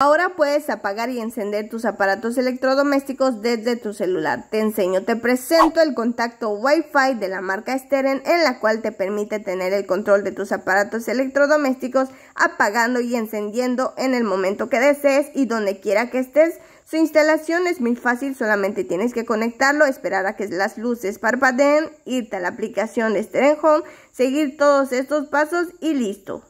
Ahora puedes apagar y encender tus aparatos electrodomésticos desde tu celular. Te enseño, te presento el contacto Wi-Fi de la marca Steren en la cual te permite tener el control de tus aparatos electrodomésticos apagando y encendiendo en el momento que desees y donde quiera que estés. Su instalación es muy fácil, solamente tienes que conectarlo, esperar a que las luces parpadeen, irte a la aplicación de Steren Home, seguir todos estos pasos y listo.